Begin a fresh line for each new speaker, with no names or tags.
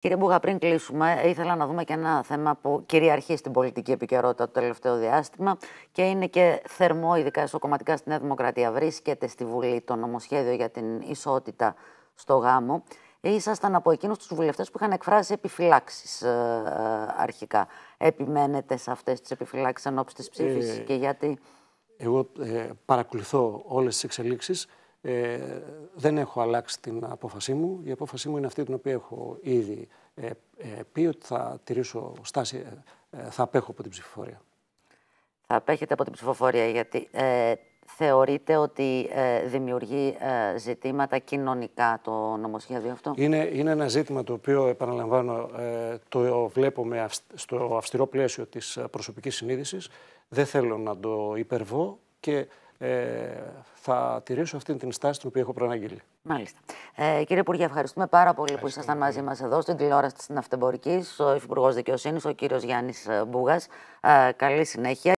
Κύριε Μπούγα, πριν κλείσουμε, ήθελα να δούμε και ένα θέμα που κυριαρχεί στην πολιτική επικαιρότητα το τελευταίο διάστημα και είναι και θερμό, ειδικά ισοκομματικά στη Νέα Δημοκρατία. Βρίσκεται στη Βουλή το νομοσχέδιο για την ισότητα στο γάμο. Ε, ήσασταν από εκείνους τους βουλευτές που είχαν εκφράσει επιφυλάξεις ε, ε, αρχικά. Επιμένετε σε αυτές τις επιφυλάξεις εν
ώψη της ψήφισης ε, και γιατί. Εγώ ε, παρακολουθώ όλες τις εξελίξεις. Ε, δεν έχω αλλάξει την απόφασή μου. Η απόφασή μου είναι αυτή την οποία έχω ήδη ε, ε, πει ότι θα τηρήσω στάση, ε, θα απέχω από την ψηφοφορία.
Θα απέχετε από την ψηφοφορία γιατί θεωρείτε ότι δημιουργεί ζητήματα κοινωνικά το νομοσχέδιο αυτό.
Είναι, είναι ένα ζήτημα το οποίο επαναλαμβάνω το βλέπω στο αυστηρό πλαίσιο της προσωπικής συνείδησης. Δεν θέλω να το υπερβώ και ε, θα τηρήσω αυτή την στάση την οποία έχω προαναγγείλει.
Μάλιστα. Ε, κύριε Υπουργέ, ευχαριστούμε πάρα πολύ που ήσασταν μαζί μας εδώ στην τηλεόραση της Ναυτεμπορικής, ο Υφυπουργός Δικαιοσύνης, ο κύριος Γιάννης Μπούγας. Ε, καλή συνέχεια.